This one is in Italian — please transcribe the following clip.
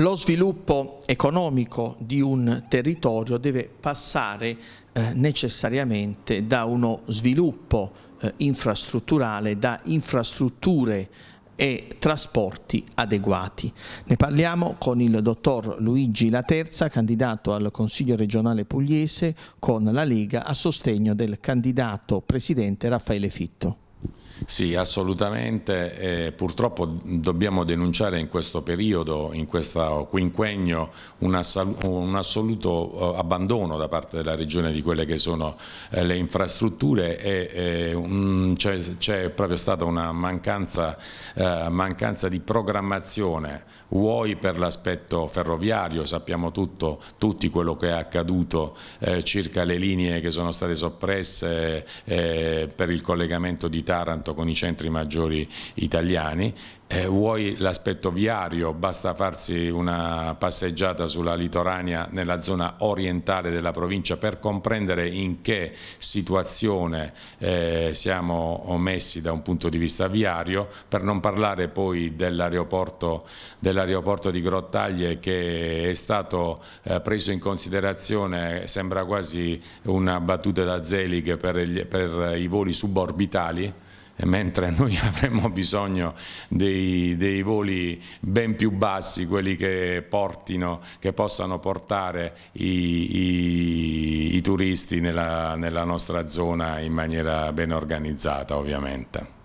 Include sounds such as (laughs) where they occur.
Lo sviluppo economico di un territorio deve passare eh, necessariamente da uno sviluppo eh, infrastrutturale, da infrastrutture e trasporti adeguati. Ne parliamo con il dottor Luigi Laterza, candidato al Consiglio regionale pugliese con la Lega a sostegno del candidato presidente Raffaele Fitto. Sì, assolutamente. Eh, purtroppo dobbiamo denunciare in questo periodo, in questo quinquennio, un, assoluto, un assoluto eh, abbandono da parte della Regione di quelle che sono eh, le infrastrutture e eh, c'è proprio stata una mancanza, eh, mancanza, di programmazione, vuoi per l'aspetto ferroviario, sappiamo tutto, tutti quello che è accaduto eh, circa le linee che sono state soppresse per il collegamento di Taranto con i centri maggiori italiani, eh, vuoi l'aspetto viario, basta farsi una passeggiata sulla litorania nella zona orientale della provincia per comprendere in che situazione eh, siamo messi da un punto di vista viario, per non parlare poi dell'aeroporto dell di Grottaglie che è stato eh, preso in considerazione, sembra quasi una battuta da Zelig per, gli, per i voli suborbitali, mentre (laughs) noi avremmo bisogno dei, dei, voli ben più bassi, quelli che, portino, che possano portare i, i, i turisti nella, nella nostra zona in maniera ben organizzata ovviamente.